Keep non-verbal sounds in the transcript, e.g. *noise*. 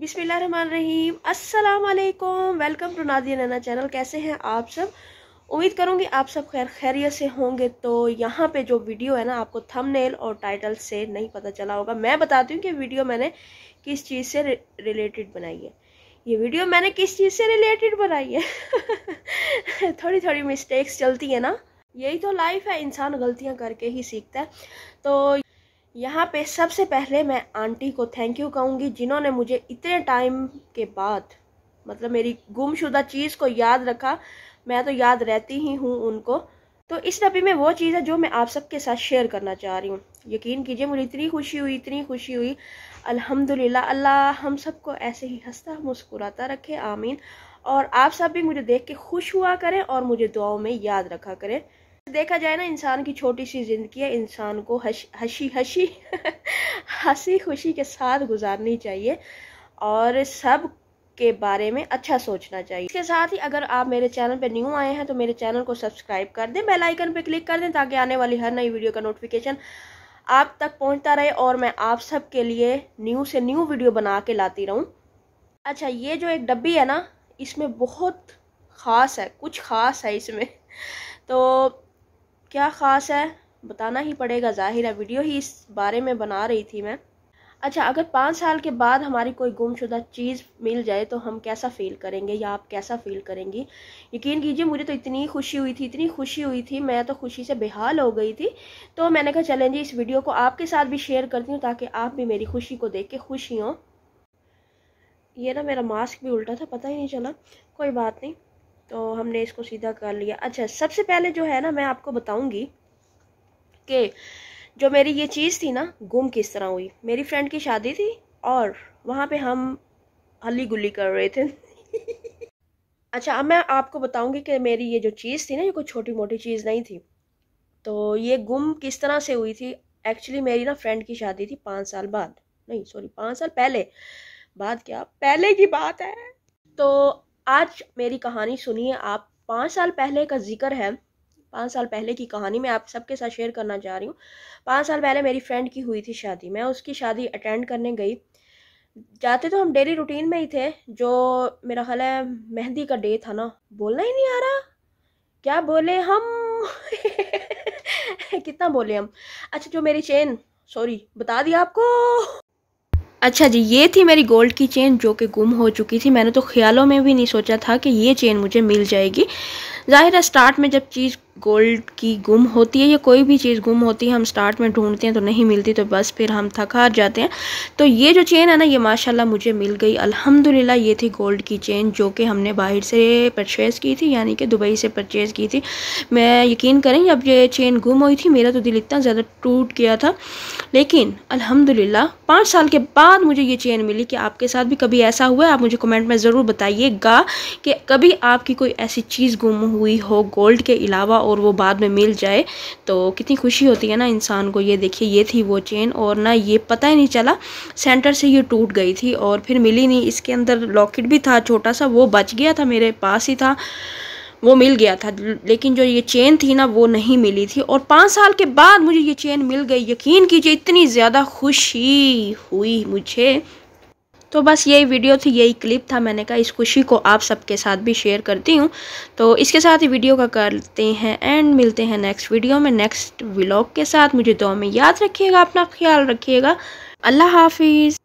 बिसमीम असलकम welcome to Nadia Naina channel कैसे हैं आप सब उम्मीद करूंगी आप सब खैर खैरियत से होंगे तो यहाँ पे जो वीडियो है ना आपको थंबनेल और टाइटल से नहीं पता चला होगा मैं बताती हूँ कि वीडियो मैंने किस चीज़ से रिलेटेड बनाई है ये वीडियो मैंने किस चीज़ से रिलेटेड बनाई है थोड़ी थोड़ी मिस्टेक्स चलती है ना यही तो लाइफ है इंसान गलतियाँ करके ही सीखता है तो यहाँ पे सबसे पहले मैं आंटी को थैंक यू कहूँगी जिन्होंने मुझे इतने टाइम के बाद मतलब मेरी गुमशुदा चीज़ को याद रखा मैं तो याद रहती ही हूँ उनको तो इस नबी में वो चीज़ है जो मैं आप सबके साथ शेयर करना चाह रही हूँ यकीन कीजिए मुझे इतनी खुशी हुई इतनी खुशी हुई अल्हम्दुलिल्लाह अल्लाह हम सबको ऐसे ही हंसता मुस्कुराता रखे आमीन और आप सब भी मुझे देख के खुश हुआ करें और मुझे दुआओं में याद रखा करें देखा जाए ना इंसान की छोटी सी ज़िंदगी है इंसान को हश, हशी हशी *laughs* हंसी खुशी के साथ गुजारनी चाहिए और सब के बारे में अच्छा सोचना चाहिए इसके साथ ही अगर आप मेरे चैनल पर न्यू आए हैं तो मेरे चैनल को सब्सक्राइब कर दें बेल आइकन पर क्लिक कर दें ताकि आने वाली हर नई वीडियो का नोटिफिकेशन आप तक पहुंचता रहे और मैं आप सब के लिए न्यू से न्यू वीडियो बना के लाती रहूं अच्छा ये जो एक डब्बी है ना इसमें बहुत ख़ास है कुछ ख़ास है इसमें तो क्या ख़ास है बताना ही पड़ेगा ज़ाहिर है वीडियो ही इस बारे में बना रही थी मैं अच्छा अगर पाँच साल के बाद हमारी कोई गुमशुदा चीज़ मिल जाए तो हम कैसा फील करेंगे या आप कैसा फील करेंगी यकीन कीजिए मुझे तो इतनी खुशी हुई थी इतनी खुशी हुई थी मैं तो खुशी से बेहाल हो गई थी तो मैंने कहा चलें जी इस वीडियो को आपके साथ भी शेयर करती हूँ ताकि आप भी मेरी खुशी को देख के खुशी हों ये ना मेरा मास्क भी उल्टा था पता ही नहीं चला कोई बात नहीं तो हमने इसको सीधा कर लिया अच्छा सबसे पहले जो है ना मैं आपको बताऊंगी कि जो मेरी ये चीज़ थी ना गुम किस तरह हुई मेरी फ्रेंड की शादी थी और वहाँ पे हम हली गुल्ली कर रहे थे *laughs* अच्छा अब मैं आपको बताऊंगी कि मेरी ये जो चीज़ थी ना ये कोई छोटी मोटी चीज़ नहीं थी तो ये गुम किस तरह से हुई थी एक्चुअली मेरी ना फ्रेंड की शादी थी पाँच साल बाद नहीं सॉरी पाँच साल पहले बाद क्या पहले की बात है तो आज मेरी कहानी सुनिए आप पाँच साल पहले का जिक्र है पाँच साल पहले की कहानी मैं आप सबके साथ शेयर करना चाह रही हूँ पाँच साल पहले मेरी फ्रेंड की हुई थी शादी मैं उसकी शादी अटेंड करने गई जाते तो हम डेली रूटीन में ही थे जो मेरा ख्याल है मेहंदी का डे था ना बोलना ही नहीं आ रहा क्या बोले हम *laughs* कितना बोले हम अच्छा जो मेरी चेन सॉरी बता दिया आपको अच्छा जी ये थी मेरी गोल्ड की चेन जो कि गुम हो चुकी थी मैंने तो ख्यालों में भी नहीं सोचा था कि ये चेन मुझे मिल जाएगी ज़ाहिर है स्टार्ट में जब चीज़ गोल्ड की गुम होती है या कोई भी चीज़ गुम होती है हम स्टार्ट में ढूंढते हैं तो नहीं मिलती तो बस फिर हम थक हार जाते हैं तो ये जो चेन है ना ये माशाल्लाह मुझे मिल गई अल्हम्दुलिल्लाह ये थी गोल्ड की चेन जो कि हमने बाहर से परचेज़ की थी यानी कि दुबई से परचेज़ की थी मैं यकीन करें जब ये चेन गुम हुई थी मेरा तो दिल इतना ज़्यादा टूट गया था लेकिन अलहमदिल्ला पाँच साल के बाद मुझे ये चेन मिली कि आपके साथ भी कभी ऐसा हुआ है आप मुझे कमेंट में ज़रूर बताइएगा कि कभी आपकी कोई ऐसी चीज़ गुम हुई हो गोल्ड के अलावा और वो बाद में मिल जाए तो कितनी खुशी होती है ना इंसान को ये देखिए ये थी वो चेन और ना ये पता ही नहीं चला सेंटर से ये टूट गई थी और फिर मिली नहीं इसके अंदर लॉकेट भी था छोटा सा वो बच गया था मेरे पास ही था वो मिल गया था लेकिन जो ये चेन थी ना वो नहीं मिली थी और पाँच साल के बाद मुझे ये चेन मिल गई यकीन कीजिए इतनी ज़्यादा खुशी हुई मुझे तो बस यही वीडियो थी यही क्लिप था मैंने कहा इस खुशी को आप सबके साथ भी शेयर करती हूँ तो इसके साथ ही वीडियो का करते हैं एंड मिलते हैं नेक्स्ट वीडियो में नेक्स्ट व्लॉग के साथ मुझे दो में याद रखिएगा अपना ख्याल रखिएगा अल्लाह हाफिज़